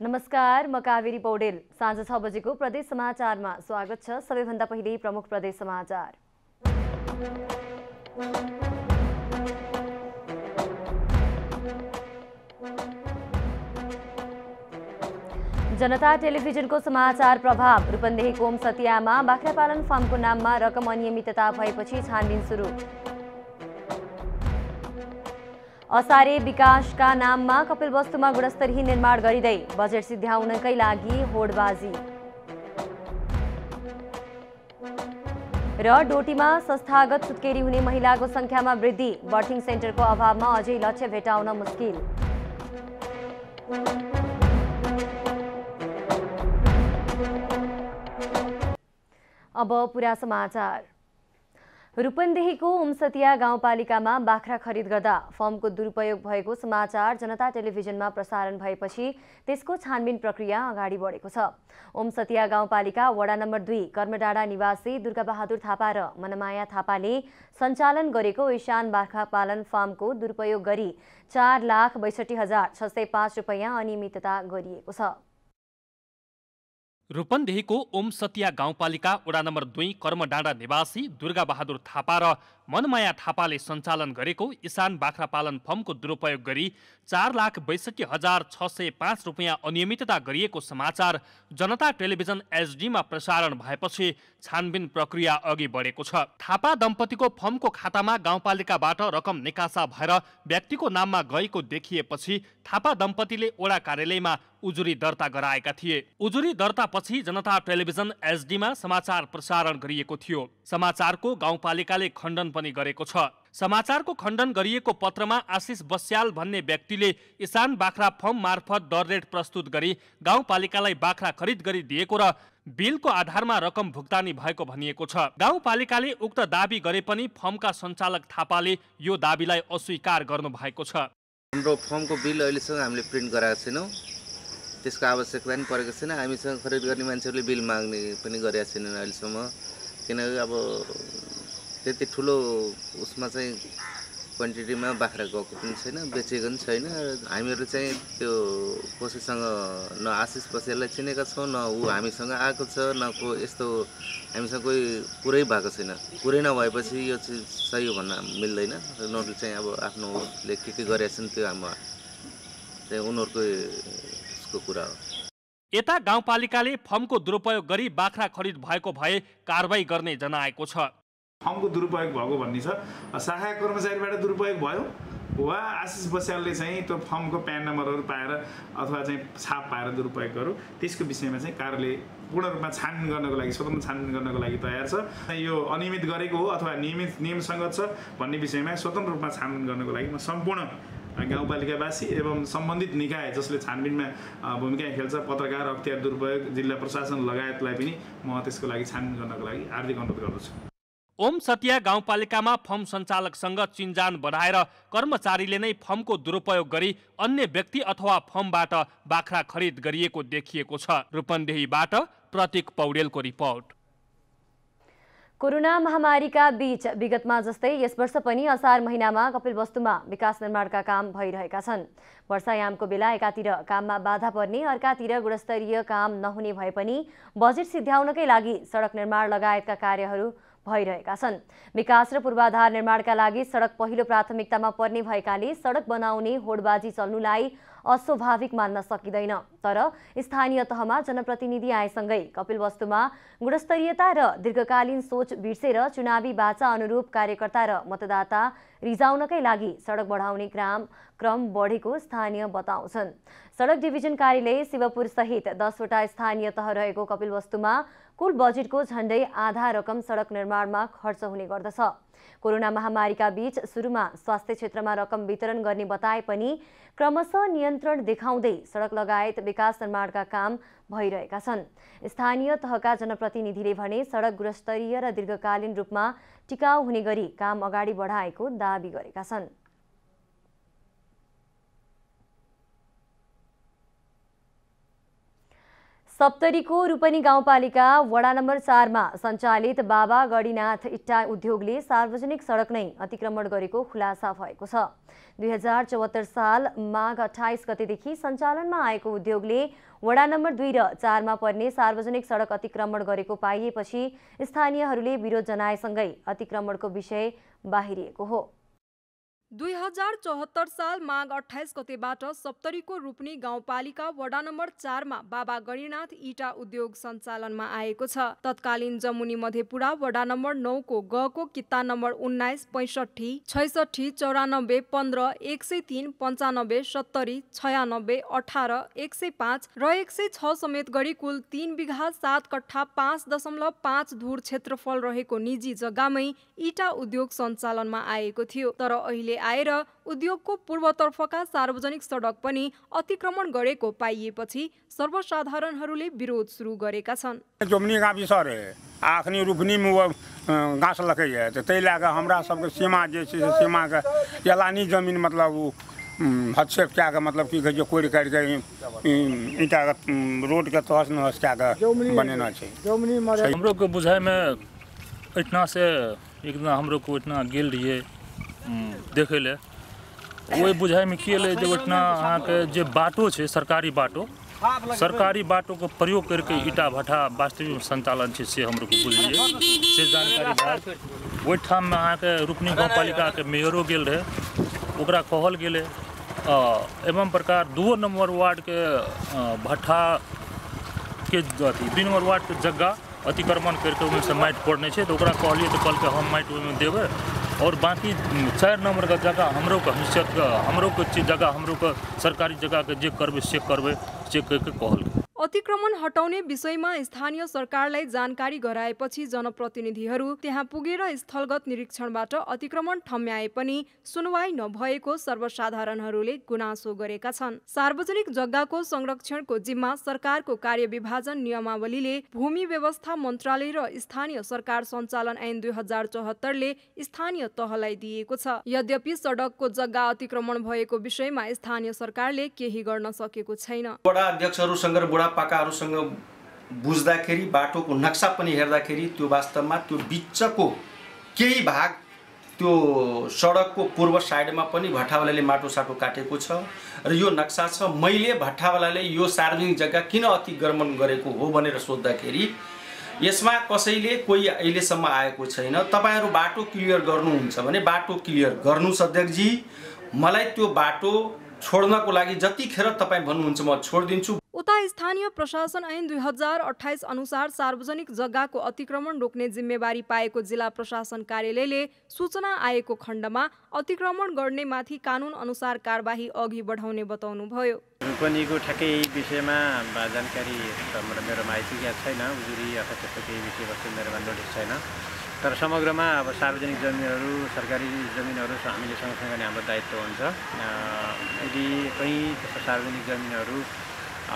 नमस्कार म कावेरी पौडेल साँझ छ बजेको प्रदेश समाचारमा स्वागत छ सबैभन्दा पहिले प्रमुख प्रदेश समाचार जनता टेलिभिजनको समाचार प्रभाव रूपन्देही कोम सतियामा बाख्रापालन फार्मको नाममा रकम अनियमितता भएपछि छानबिन सुरु असारे विकासका नाममा कपिलवस्तुमा गुणस्तरहीन निर्माण गरिँदै बजेट सिध्याउनकै लागि होडबाजी र डोटीमा संस्थागत सुत्केरी हुने महिलाको संख्यामा वृद्धि बर्थिङ सेन्टरको अभावमा अझै लक्ष्य भेटाउन मुस्किल अब पुरा समाचार रूपन्देहीको उम्सतिया गाउँपालिकामा बाख्रा खरिद गर्दा फर्मको दुरुपयोग भएको समाचार जनता टेलिभिजनमा प्रसारण भएपछि त्यसको छानबिन प्रक्रिया अगाडि बढेको छ ओमसतिया गाउँपालिका वडा नम्बर दुई कर्मडाँडा निवासी दुर्गाबहादुर थापा र मनमाया थापाले सञ्चालन गरेको इशान बाख्रा पालन फार्मको दुरुपयोग गरी चार लाख बैसठी हजार छ सय पाँच रुपियाँ अनियमितता गरिएको छ रूपन्देहीको ओम सतिया गाउँपालिका वडा नम्बर दुई कर्मडाँडा निवासी दुर्गा बहादुर थापा र मनमाया थापाले सञ्चालन गरेको इसान बाख्रा पालन फर्मको दुरुपयोग गरी चार लाख बैसठी हजार छ सय पाँच रुपियाँ अनियमितता गरिएको समाचार जनता टेलिभिजन एचडीमा प्रसारण भएपछि छानबिन प्रक्रिया अघि बढेको छ थापा दम्पतिको फर्मको खातामा गाउँपालिकाबाट रकम निकासा भएर व्यक्तिको नाममा गएको देखिएपछि थापा दम्पतिले ओडा कार्यालयमा उजुरी दर्ता गराएका थिए उजुरी दर्तापछि जनता टेलिभिजन एचडीमा समाचार प्रसारण गरिएको थियो समाचारको गाउँपालिकाले खण्डन पनि गरेको छ समाचारको खण्डन गरिएको पत्रमा आशिष बस्याल भन्ने व्यक्तिले इसान बाख्रा फर्म मार्फत दर रेट प्रस्तुत गरी गाउँपालिकालाई बाख्रा खरिद गरिदिएको र बिलको आधारमा रकम भुक्तानी भएको भनिएको छ गाउँपालिकाले उक्त दावी गरे पनि फर्मका सञ्चालक थापाले यो दावीलाई अस्वीकार गर्नु भएको छ हाम्रो फर्मको बिल अहिलेसम्म हामीले प्रिन्ट गराएको छैनौँ त्यसको आवश्यकता पनि परेको छैन हामीसँग खरिद गर्ने मान्छेहरूले बिल माग्ने पनि गरेका छैनन् अहिलेसम्म किनकि अब त्यति ठुलो उसमा चाहिँ क्वान्टिटीमा बाख्रा गएको पनि छैन बेचेको पनि छैन हामीहरू चाहिँ त्यो कसैसँग न आशिष पसेललाई चिनेका छौँ न ऊ हामीसँग आएको छ न को यस्तो हामीसँग कोही कुरै भएको छैन कुरै नभएपछि यो चाहिँ सही हो भन्न मिल्दैन उनीहरूले चाहिँ अब आफ्नो उसले के के गरेका छन् त्यो हाम्रो चाहिँ उनीहरूकै उसको कुरा हो यता गाउँपालिकाले फर्मको दुरुपयोग गरी बाख्रा खरिद भएको भए कारवाही गर्ने जनाएको छ फर्मको दुरुपयोग भएको भन्ने छ सहायक कर्मचारीबाट दुरुपयोग भयो वा आशिष बस्यालले चाहिँ त्यो फर्मको प्यान नम्बरहरू पाएर अथवा चाहिँ छाप पाएर दुरुपयोग गरौँ त्यसको विषयमा चाहिँ कार्यले पूर्ण रूपमा छानबिन गर्नको लागि स्वतन्त्र छानबिन गर्नको लागि तयार छ यो अनियमित गरेको हो अथवा नियमित नियमसङ्गत छ भन्ने विषयमा स्वतन्त्र रूपमा छानबिन गर्नको लागि म सम्पूर्ण गाउँपालिकावासी एवं सम्बन्धित निकाय जसले छानबिनमा भूमिका खेल्छ पत्रकार अख्तियार दुरुपयोग जिल्ला प्रशासन लगायतलाई पनि म त्यसको लागि छानबिन गर्नको लागि हार्दिक अनुरोध गर्दछु ओम सतिया गाउँपालिकामा फर्म सञ्चालकसँग चिन्जान बढाएर कर्मचारीले नै फर्मको दुरुपयोग गरी अन्य व्यक्ति अथवा फर्मबाट बाख्रा खरिद गरिएको देखिएको छ रूपन्देहीबाट प्रतीक पौडेलको रिपोर्ट कोरोना महामारीका बीच विगतमा जस्तै यस वर्ष पनि असार महिनामा कपिलवस्तुमा विकास निर्माणका काम भइरहेका छन् वर्षायामको बेला एकातिर काममा बाधा पर्ने अर्कातिर गुणस्तरीय काम नहुने भए पनि बजेट सिध्याउनकै लागि सडक निर्माण लगायतका कार्यहरू भइरहेका छन् विकास र पूर्वाधार निर्माणका लागि सडक पहिलो प्राथमिकतामा पर्ने भएकाले सडक बनाउने होडबाजी चल्नुलाई अस्वाभाविक मान्न सकिँदैन तर स्थानीय तहमा जनप्रतिनिधि आएसँगै कपिलवस्तुमा गुणस्तरीयता र दीर्घकालीन सोच बिर्सेर चुनावी बाचा अनुरूप कार्यकर्ता र मतदाता रिजाउनकै लागि सडक बढाउने ग्राम क्रम बढेको स्थानीय बताउँछन् सडक डिभिजन कार्यालय शिवपुर सहित दसवटा स्थानीय तह रहेको कपिलवस्तुमा कुल बजेटको झण्डै आधा रकम सडक निर्माणमा खर्च हुने गर्दछ कोरोना महामारीका बीच सुरुमा स्वास्थ्य क्षेत्रमा रकम वितरण गर्ने बताए पनि क्रमशः नियन्त्रण देखाउँदै सडक लगायत विकास निर्माणका काम भइरहेका छन् स्थानीय तहका जनप्रतिनिधिले भने सडक गुणस्तरीय र दीर्घकालीन रूपमा टिकाउ हुने गरी काम अगाडि बढाएको दावी गरेका छन् सप्तरीको रूपनी गाउँपालिका वडा नम्बर चारमा सञ्चालित बाबा गढीनाथ इट्टा उद्योगले सार्वजनिक सडक नै अतिक्रमण गरेको खुलासा भएको छ दुई हजार चौहत्तर साल माघ अठाइस गतेदेखि सञ्चालनमा आएको उद्योगले वडा नम्बर दुई र चारमा पर्ने सार्वजनिक सडक अतिक्रमण गरेको पाइएपछि स्थानीयहरूले विरोध जनाएसँगै अतिक्रमणको विषय बाहिरिएको हो दुई हजार चौहत्तर साल माघ अठाइस गतेबाट सप्तरीको रूपनी गाउँपालिका वडा नम्बर चारमा बाबा गणिनाथ इटा उद्योग सञ्चालनमा आएको छ तत्कालीन जमुनी मधेपुरा वडा नम्बर नौको गको किता नम्बर उन्नाइस पैँसठी छैसठी चौरानब्बे पन्ध्र एक सय तिन पन्चानब्बे सत्तरी छयानब्बे अठार एक सय पाँच र एक सय छ समेत गरी कुल तिन बिघा सात कट्ठा पाँच दशमलव पाँच धुर क्षेत्रफल रहेको निजी जग्गामै इटा उद्योग सञ्चालनमा आएको थियो तर अहिले आएर उद्योगको पूर्वतर्फका सार्वजनिक सडक पनि अतिक्रमण गरेको पाइएपछि सर्वसाधारणहरूले विरोध सुरु गरेका छन् जोम्नी गावी सर आखनी रुपनीमे गाछ लकैए तऽ ताहि लए कऽ सीमा जे छै से सीमाके एलानी मतलब हदक्षेप कए कऽ मतलब कि कहै छै कोरि काटि कऽ ईटाके रोडके तहस नहस कए कऽ बनेने छै हमरो बुझाइमे ओहिठिनासँ एक दिन हमरो ओहिठिना गेल रहियै देखे ले वही बुझाइमे के लिए इतना ओहिठिना बाटो है सरकारी बाटो सरकारी को प्रयोग करके ईटा भट्टा वास्तविक संचालन छै से लोग बुझे से जानकारी भेल में अहाँके रुपनी गाँव पालिका मेयरो गेल रहे ओकरा कहल गए एवं प्रकार वार्ड नम्बर भट्टा के अथी नंबर नम्बर के जगह अतिक्रमण करके माटि पड़ने छै तऽ ओकरा कहलियै तऽ हम माटि देवे और बाकी चार नंबर का जगह हम के हमरो जगह हम के सरकारी जगह के जे करबे से करबे से कहल गया अतिक्रमण हटाउने विषयमा स्थानीय सरकारलाई जानकारी गराएपछि जनप्रतिनिधिहरू त्यहाँ पुगेर स्थलगत निरीक्षणबाट अतिक्रमण ठम्याए पनि सुनवाई नभएको सर्वसाधारणहरूले गुनासो गरेका छन् सार्वजनिक जग्गाको संरक्षणको जिम्मा सरकारको कार्यविभाजन नियमावलीले भूमि व्यवस्था मन्त्रालय र स्थानीय सरकार सञ्चालन ऐन दुई हजार चौहत्तरले स्थानीय तहलाई दिएको छ यद्यपि सडकको जग्गा अतिक्रमण भएको विषयमा स्थानीय सरकारले केही गर्न सकेको छैन पाकाहरूसँग बुझ्दाखेरि बाटोको नक्सा पनि हेर्दाखेरि त्यो वास्तवमा त्यो बिचको केही भाग त्यो सडकको पूर्व साइडमा पनि भट्टावालाले माटोसाटो काटेको छ र यो नक्सा छ मैले भट्टावालाले यो सार्वजनिक जग्गा किन अतिक्रमण गरेको हो भनेर सोद्धाखेरि यसमा कसैले कोही अहिलेसम्म आएको छैन तपाईँहरू बाटो क्लियर गर्नुहुन्छ भने बाटो क्लियर गर्नु अध्यक्षजी मलाई त्यो बाटो छोड्नको लागि जतिखेर तपाईँ भन्नुहुन्छ म छोडिदिन्छु उता स्थानीय प्रशासन ऐन दुई हजार अठाइस अनुसार सार्वजनिक जग्गाको अतिक्रमण रोक्ने जिम्मेवारी पाएको जिल्ला प्रशासन कार्यालयले सूचना आएको खण्डमा अतिक्रमण गर्नेमाथि कानुन अनुसार कारवाही अघि बढाउने बताउनुभयो रूपनीको ठ्याक्कै विषयमा जानकारी मेरोमा छैन उजुरी अथवा त्यस्तो केही विषयवस्तु मेरोमा नोटिस छैन तर समग्रमा अब सार्वजनिक जमिनहरू सरकारी जमिनहरू हामीले सँगसँगै हाम्रो दायित्व हुन्छ यदि कहीँ त्यस्तो सार्वजनिक जमिनहरू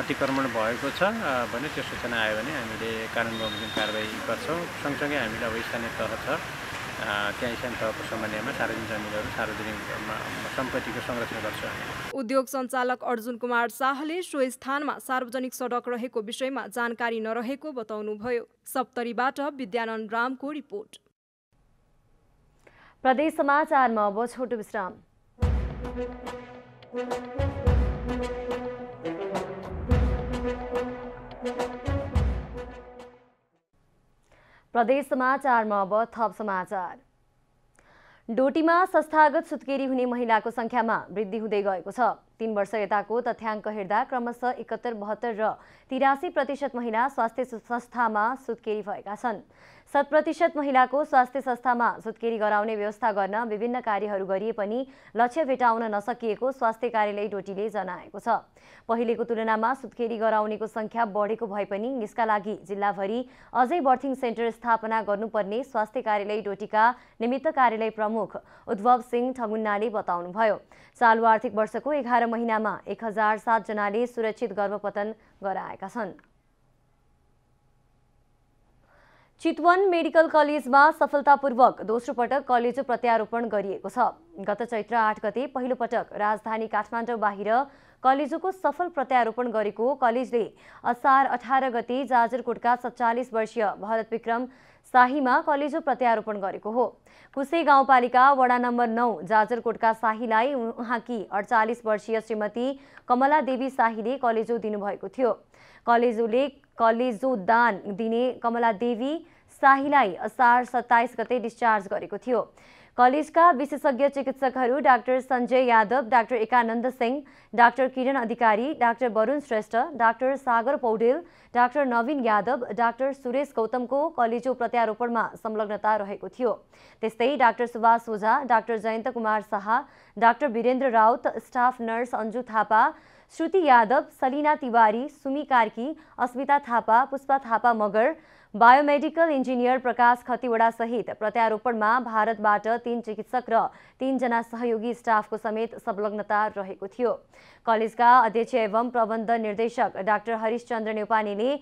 अतिक्रमण भएको छ भने त्यो सूचना आयो भने हामीले कानुन बमोजिम कारवाही गर्छौँ सँगसँगै हामीले अब स्थानीय तह छ त्यहाँ स्थानीय तहको समन्वयमा सार्वजनिक जमिनहरू सार्वजनिक सम्पत्तिको संरक्षण गर्छौँ उद्योग सञ्चालक अर्जुन कुमार शाहले सो स्थानमा सार्वजनिक सडक रहेको विषयमा जानकारी नरहेको बताउनुभयो सप्तरीबाट विद्यानन्द रामको रिपोर्ट प्रदेश समाचारमा अब छोटो विश्राम प्रदेश समाचारमा अब थप समाचार डोटीमा संस्थागत सुत्केरी हुने महिलाको सङ्ख्यामा वृद्धि हुँदै गएको छ तीन वर्ष यताको तथ्याङ्क हेर्दा क्रमशः एकहत्तर बहत्तर र तिरासी प्रतिशत महिला स्वास्थ्य संस्थामा सुत्केरी भएका छन् शत प्रतिशत महिलाको स्वास्थ्य संस्थामा सुत्केरी गराउने व्यवस्था गर्न विभिन्न कार्यहरू गरिए पनि लक्ष्य भेटाउन नसकिएको स्वास्थ्य कार्यालय डोटीले जनाएको छ पहिलेको तुलनामा सुत्केरी गराउनेको सङ्ख्या बढेको भए पनि यसका लागि जिल्लाभरि अझै बर्थिङ सेन्टर स्थापना गर्नुपर्ने स्वास्थ्य कार्यालय डोटीका निमित्त कार्यालय प्रमुख उद्भव सिंह ठगुन्नाले बताउनुभयो चालु आर्थिक वर्षको एघार महिनामा एक हजार सातजनाले सुरक्षित गर्भपतन गराएका छन् चितवन मेडिकल कलेजमा सफलतापूर्वक दोस्रो पटक कलेज प्रत्यारोपण गरिएको छ गत चैत्र आठ गते पहिलो पटक राजधानी काठमाडौँ बाहिर कलेजोको सफल प्रत्यारोपण गरेको कलेजले असार अठार गते जाजरकोटका सत्तालिस वर्षीय भरत विक्रम शाहीमा कलेजो प्रत्यारोपण गरेको हो कुसे गाउँपालिका वडा नम्बर नौ जाजरकोटका शाहीलाई उहाँकी अडचालिस वर्षीय श्रीमती कमला देवी शाहीले कलेजो दिनुभएको थियो कलेजोले कलेजो दान दिने कमला देवी शाहीलाई असार सत्ताइस गते डिस्चार्ज गरेको थियो कलेजका विशेषज्ञ चिकित्सकहरू doctor Sanjay Yadav doctor Ekanand Singh doctor Kiran Adhikari doctor Varun Shrestha doctor Sagar Paudel doctor Naveen Yadav doctor Suresh गौतमको कलेजो प्रत्यारोपणमा संलग्नता रहेको थियो त्यस्तै doctor Subhash Ojha doctor Jayant Kumar Shah doctor Virendra Raut staff nurse Anju Thapa Shruti Yadav Salina Tiwari Sumi Karki Asmita Thapa Pushpa Thapa Magar biomedical engineer Prakash खतिवडासहित प्रत्यारोपणमा भारतबाट तीन चिकित्सक र तीनजना सहयोगी स्टाफको समेत संलग्नता रहेको थियो कलेजका अध्यक्ष एवं प्रबन्ध निर्देशक डाक्टर हरिशचन्द्र नेौपानेले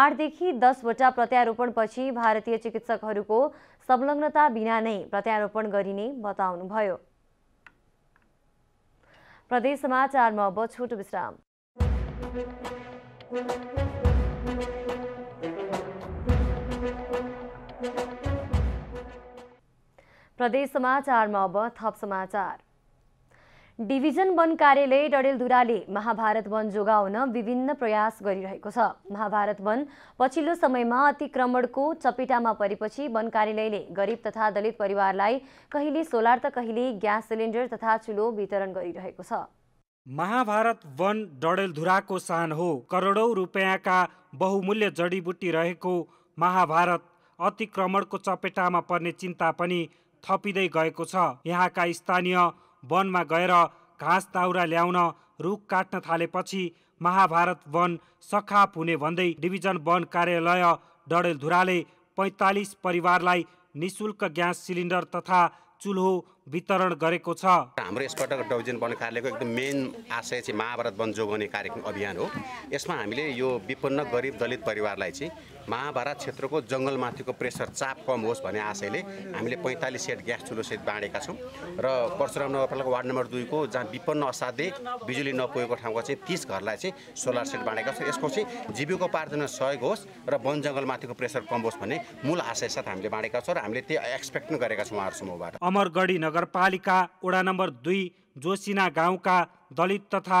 आठदेखि दसवटा प्रत्यारोपणपछि भारतीय चिकित्सकहरूको संलग्नता बिना नै प्रत्यारोपण गरिने बताउनुभयो प्रदेश समाचारमा अब छोटो विश्राम प्रदेश समाचारमा अब थप समाचार डिभिजन वन कार्यालय डडेलधुराले महाभारत वन जोगाउन विभिन्न प्रयास गरिरहेको छ महाभारत वन पछिल्लो समयमा अतिक्रमणको चपेटामा परेपछि वन कार्यालयले गरिब तथा दलित परिवारलाई कहिले सोलर त कहिले ग्यास सिलिन्डर तथा चुलो वितरण गरिरहेको छ महाभारत वन डडेलधुराको सान हो करोडौँ रुपियाँका बहुमूल्य जडीबुटी रहेको महाभारत अतिक्रमणको चपेटामा पर्ने चिन्ता पनि थपिँदै गएको छ यहाँका स्थानीय वनमा गएर घाँस ताउरा ल्याउन रुख काट्न थालेपछि महाभारत वन सखाप हुने भन्दै डिभिजन वन कार्यालय डडेलधुराले पैँतालिस परिवारलाई निशुल्क ग्यास सिलिन्डर तथा चुल्हो वितरण गरेको छ हाम्रो यसपटक डिभिजन वन कार्यालयको एकदम मेन आशय चाहिँ महाभारत वन जोगाउने कार्यक्रम अभियान हो यसमा हामीले यो विपन्न गरिब दलित परिवारलाई चाहिँ महाभारत क्षेत्रको जङ्गलमाथिको प्रेसर चाप कम होस् भन्ने आशयले हामीले पैँतालिस सेट ग्यास चुलो सेट बाँडेका छौँ र परशुराम नगरपालिका वार्ड नम्बर दुईको जहाँ विपन्न असाध्य बिजुली नपुगेको ठाउँको चाहिँ तिस घरलाई चाहिँ सोलर सेट बाँडेका छौँ यसको चाहिँ जीविकोपार्जन सहयोग होस् र वन जङ्गलमाथिको प्रेसर कम होस् भन्ने मूल आशय साथ हामीले बाँडेका छौँ र हामीले त्यो एक्सपेक्ट पनि गरेका छौँ उहाँहरूसम्मबाट अमरगढी नगरपालिका वडा नम्बर दुई जोसिना गाउँका दलित तथा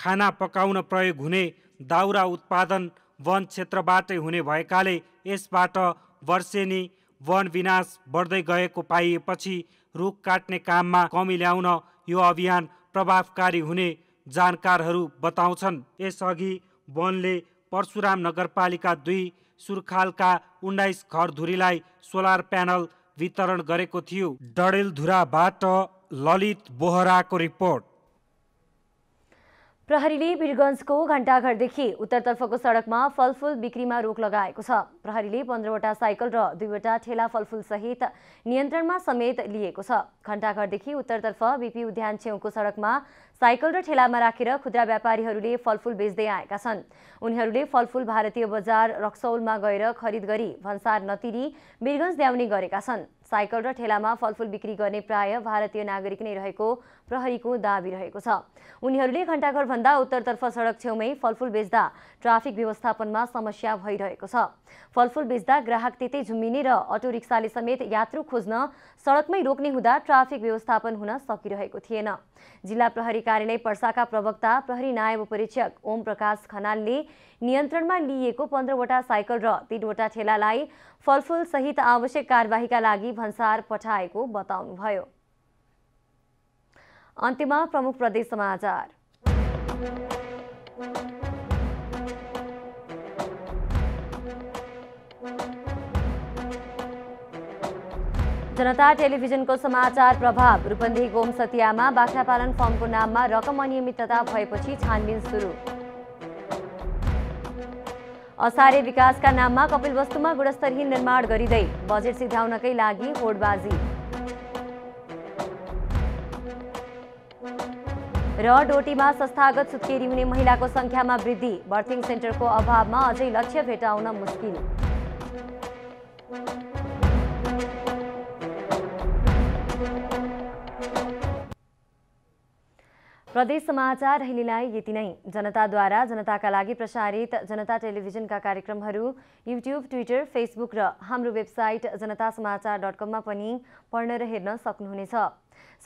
खाना पकाउन प्रयोग हुने दाउरा उत्पादन वन क्षेत्रबाटै हुने भएकाले यसबाट वर्षेनी वन विनाश बढ्दै गएको पाइएपछि रुख काट्ने काममा कमी ल्याउन यो अभियान प्रभावकारी हुने जानकारहरू बताउँछन् यसअघि वनले परशुराम नगरपालिका दुई सुर्खालका उन्नाइस घरधुरीलाई सोलर प्यानल वितरण गरेको थियो डडेलधुराबाट ललित बोहराको रिपोर्ट प्रहरीले वीरगन्जको घण्टाघरदेखि उत्तरतर्फको सडकमा फलफुल बिक्रीमा रोक लगाएको छ प्रहरीले पन्ध्रवटा साइकल र दुईवटा ठेला फलफुलसहित नियन्त्रणमा समेत लिएको छ घण्टाघरदेखि उत्तरतर्फ बिपी उद्यान छेउको सडकमा साइकल र ठेलामा राखेर खुद्रा व्यापारीहरूले फलफुल बेच्दै आएका छन् उनीहरूले फलफुल भारतीय बजार रक्सौलमा गएर खरिद गरी भन्सार नतिरी वीरगञ्ज ल्याउने गरेका छन् साइकल र ठेलामा फलफुल बिक्री गर्ने प्राय भारतीय नागरिक नै रहेको प्रहरीको दावी रहेको छ उनीहरूले घण्टाघरभन्दा उत्तरतर्फ सडक छेउमै फलफुल बेच्दा ट्राफिक व्यवस्थापनमा समस्या भइरहेको छ फलफुल बेच्दा ग्राहक त्यतै झुम्मिने र अटो रिक्साले समेत यात्रु खोज्न सडकमै रोक्ने हुँदा ट्राफिक व्यवस्थापन हुन सकिरहेको थिएन जिल्ला प्रहरी कार्यालय पर्साका प्रवक्ता प्रहरी नायब उपरीक्षक ओम प्रकाश खनालले नियन्त्रणमा लिइएको पन्ध्रवटा साइकल र तीनवटा ठेलालाई फलफुल सहित आवश्यक कारवाहीका लागि भन्सार पठाएको बताउनुभयो अन्त्यमा प्रमुख प्रदेश समाचार जनता टेलिभिजनको समाचार प्रभाव रूपन्देही गोमसतियामा बाख्रापालन फर्मको नाममा रकम अनियमितता भएपछि छानबिन सुरु असारे विकासका नाममा कपिलवस्तुमा गुणस्तरहीन निर्माण गरिँदै बजेट सिध्याउनकै लागि होडबाजी र डोटीमा संस्थागत सुत्केरी हुने महिलाको संख्यामा वृद्धि बर्थिङ सेन्टरको अभावमा अझै लक्ष्य भेटाउन मुस्किल प्रदेश समाचार अहिलेलाई यति नै जनताद्वारा जनताका लागि प्रसारित जनता टेलिभिजनका कार्यक्रमहरू युट्युब ट्विटर फेसबुक र हाम्रो वेबसाइट जनता समाचार डट कममा पनि पढ्न र हेर्न सक्नुहुनेछ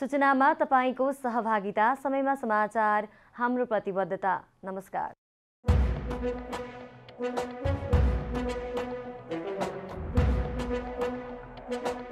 सूचनामा तपाईँको सहभागिता समयमा समाचार हाम्रो प्रतिबद्धता नमस्कार